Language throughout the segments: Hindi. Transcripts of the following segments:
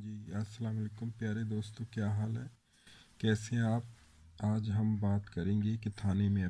जी अस्सलाम वालेकुम प्यारे दोस्तों क्या हाल है कैसे हैं आप आज हम बात करेंगे कि थाने में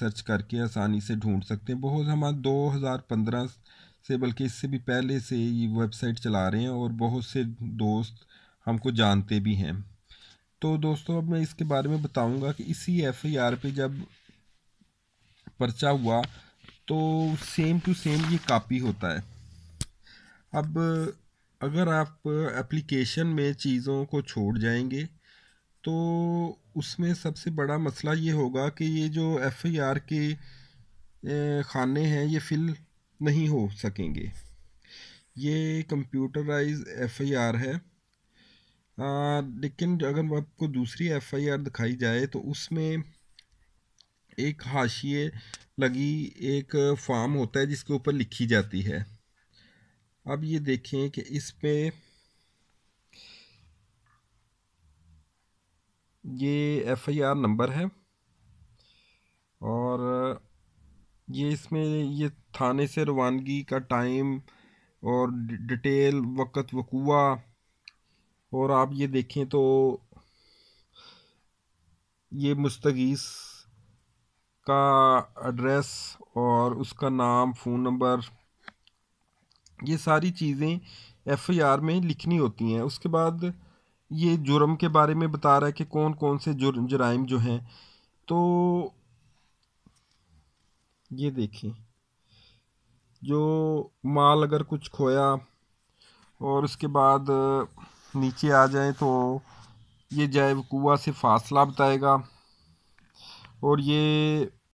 सर्च करके आसानी से ढूंढ सकते हैं बहुत हम 2015 से बल्कि इससे भी पहले से ये वेबसाइट चला रहे हैं और बहुत से दोस्त हमको जानते भी हैं तो दोस्तों अब मैं इसके बारे में बताऊंगा कि इसी एफ आई आर पे जब पर्चा हुआ तो सेम टू सेम ये कापी होता है अब अगर आप एप्लीकेशन में चीज़ों को छोड़ जाएंगे तो उसमें सबसे बड़ा मसला ये होगा कि ये जो एफ़ आई आर के खाने हैं ये फिल नहीं हो सकेंगे ये कंप्यूटराइज एफ़ आई आर है आ, लेकिन अगर आपको दूसरी एफ़ आई आर दिखाई जाए तो उसमें एक हाशिए लगी एक फॉर्म होता है जिसके ऊपर लिखी जाती है अब ये देखें कि इस पर ये एफआईआर नंबर है और ये इसमें ये थाने से रवानगी का टाइम और डिटेल वक़्त वकूआ और आप ये देखें तो ये मुस्तगीस का एड्रेस और उसका नाम फ़ोन नंबर ये सारी चीज़ें एफ़आईआर में लिखनी होती हैं उसके बाद ये जुर्म के बारे में बता रहा है कि कौन कौन से जुर्म जराइम जो हैं तो ये देखें जो माल अगर कुछ खोया और उसके बाद नीचे आ जाए तो ये जैव कुआ से फासला बताएगा और ये